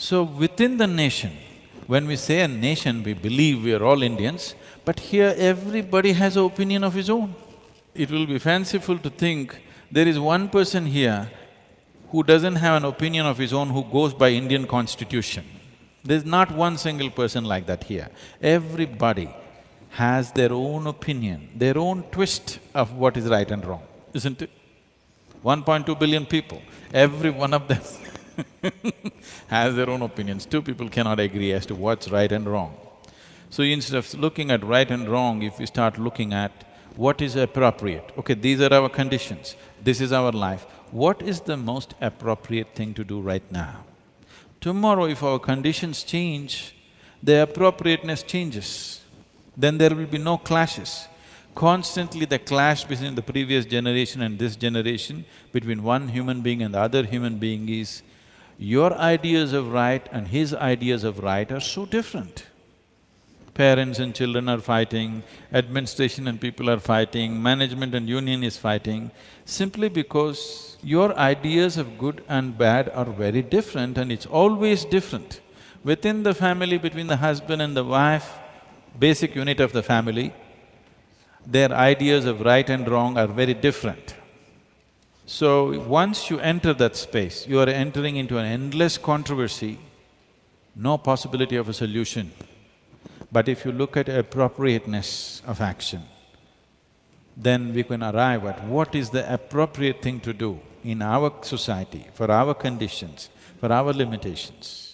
So within the nation, when we say a nation, we believe we are all Indians, but here everybody has an opinion of his own. It will be fanciful to think there is one person here who doesn't have an opinion of his own who goes by Indian constitution. There's not one single person like that here. Everybody has their own opinion, their own twist of what is right and wrong, isn't it? 1.2 billion people, every one of them has their own opinions. Two people cannot agree as to what's right and wrong. So instead of looking at right and wrong, if we start looking at what is appropriate, okay, these are our conditions, this is our life, what is the most appropriate thing to do right now? Tomorrow if our conditions change, the appropriateness changes, then there will be no clashes. Constantly the clash between the previous generation and this generation, between one human being and the other human being is, your ideas of right and his ideas of right are so different. Parents and children are fighting, administration and people are fighting, management and union is fighting, simply because your ideas of good and bad are very different and it's always different. Within the family, between the husband and the wife, basic unit of the family, their ideas of right and wrong are very different. So once you enter that space, you are entering into an endless controversy, no possibility of a solution. But if you look at appropriateness of action, then we can arrive at what is the appropriate thing to do in our society, for our conditions, for our limitations.